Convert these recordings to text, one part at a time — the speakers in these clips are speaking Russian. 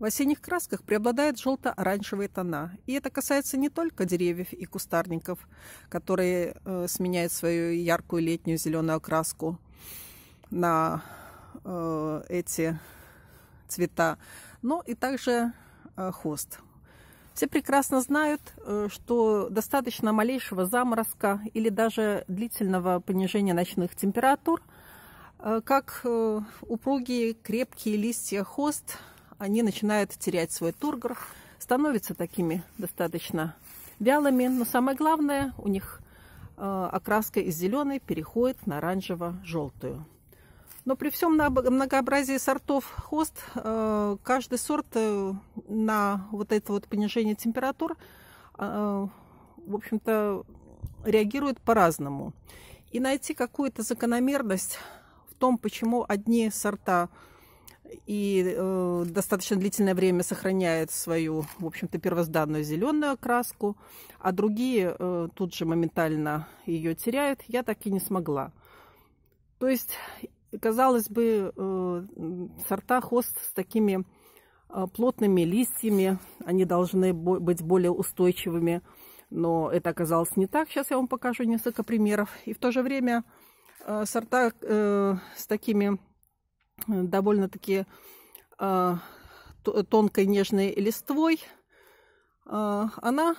В осенних красках преобладают желто-оранжевые тона, и это касается не только деревьев и кустарников, которые э, сменяют свою яркую летнюю зеленую окраску на э, эти цвета, но и также э, хост. Все прекрасно знают, э, что достаточно малейшего заморозка или даже длительного понижения ночных температур, э, как э, упругие крепкие листья хост – они начинают терять свой тургор, становятся такими достаточно вялыми, но самое главное, у них э, окраска из зеленой переходит на оранжево-желтую. Но при всем многообразии сортов хост, э, каждый сорт э, на вот это вот понижение температур, в общем-то, реагирует по-разному. И найти какую-то закономерность в том, почему одни сорта и э, достаточно длительное время сохраняет свою, в общем-то, первозданную зеленую окраску, а другие э, тут же моментально ее теряют, я так и не смогла. То есть, казалось бы, э, сорта хост с такими э, плотными листьями, они должны бо быть более устойчивыми, но это оказалось не так. Сейчас я вам покажу несколько примеров. И в то же время э, сорта э, с такими довольно-таки а, тонкой нежной листвой, а, она,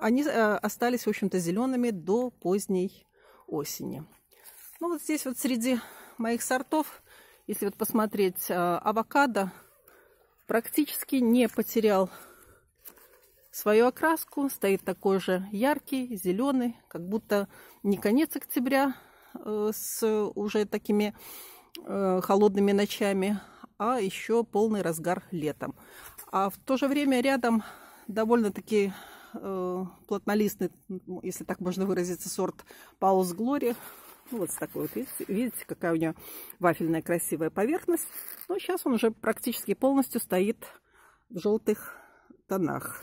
они а, остались, в общем-то, зелеными до поздней осени. Ну вот здесь вот среди моих сортов, если вот посмотреть, авокадо практически не потерял свою окраску. Стоит такой же яркий, зеленый, как будто не конец октября э, с уже такими Э, холодными ночами, а еще полный разгар летом. А в то же время рядом довольно-таки э, плотнолистный, если так можно выразиться, сорт Паус Глори. Ну, вот такой вот, видите, видите, какая у нее вафельная красивая поверхность. Но ну, сейчас он уже практически полностью стоит в желтых тонах.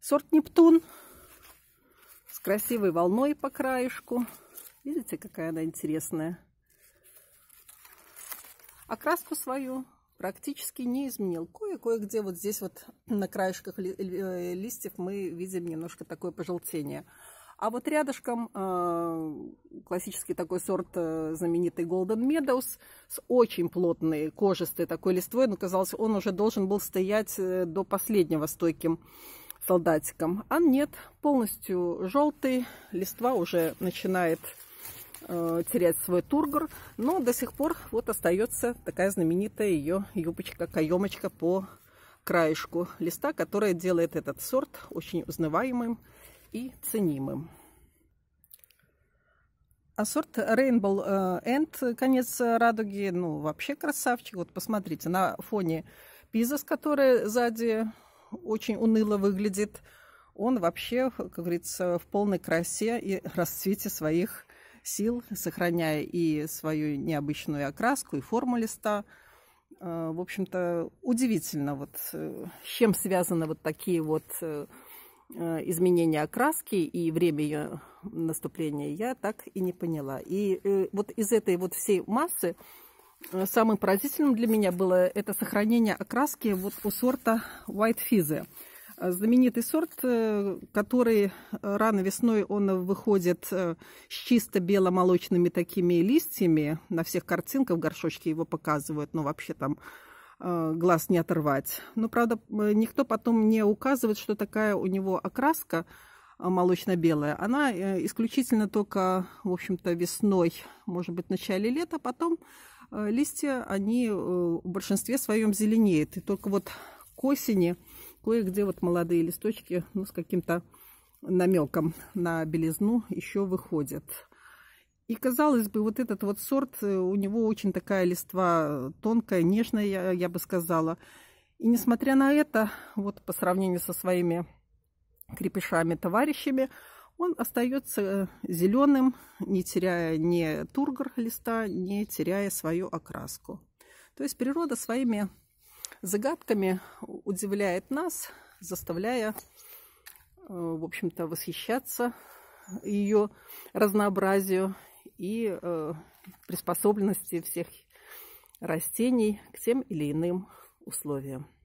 Сорт Нептун с красивой волной по краешку. Видите, какая она интересная. Окраску а свою практически не изменил. Кое-кое-где вот здесь вот на краешках э, листьев мы видим немножко такое пожелтение. А вот рядышком э, классический такой сорт э, знаменитый Golden Meadows с очень плотной кожистой такой листвой. Но казалось, он уже должен был стоять до последнего стойким солдатиком. А нет, полностью желтый, листва уже начинает э, терять свой тургор, но до сих пор вот остается такая знаменитая ее юбочка, каемочка по краешку листа, которая делает этот сорт очень узнаваемым и ценимым. А сорт Rainbow э, End, конец радуги, ну, вообще красавчик. Вот посмотрите, на фоне пизас, который сзади очень уныло выглядит, он вообще, как говорится, в полной красе и расцвете своих сил, сохраняя и свою необычную окраску, и форму листа. Э, в общем-то, удивительно, вот, э, с чем связаны вот такие вот э, изменения окраски и время ее наступления, я так и не поняла. И вот из этой вот всей массы самым поразительным для меня было это сохранение окраски вот у сорта White Fizzy. Знаменитый сорт, э, который рано весной он выходит э, с чисто бело-молочными такими листьями. На всех картинках в горшочке его показывают, но вообще там э, глаз не оторвать. Но, правда, никто потом не указывает, что такая у него окраска молочно-белая. Она исключительно только, в общем-то, весной, может быть, в начале лета, а потом листья, они в большинстве своем зеленеют. И только вот к осени – Кое-где вот молодые листочки ну, с каким-то намеком на белизну еще выходят. И, казалось бы, вот этот вот сорт, э, у него очень такая листва тонкая, нежная, я, я бы сказала. И несмотря на это, вот по сравнению со своими крепышами-товарищами, он остается э, зеленым, не теряя ни тургор листа, не теряя свою окраску. То есть природа своими загадками удивляет нас, заставляя, э, в общем-то, восхищаться ее разнообразию и э, приспособленности всех растений к тем или иным условиям.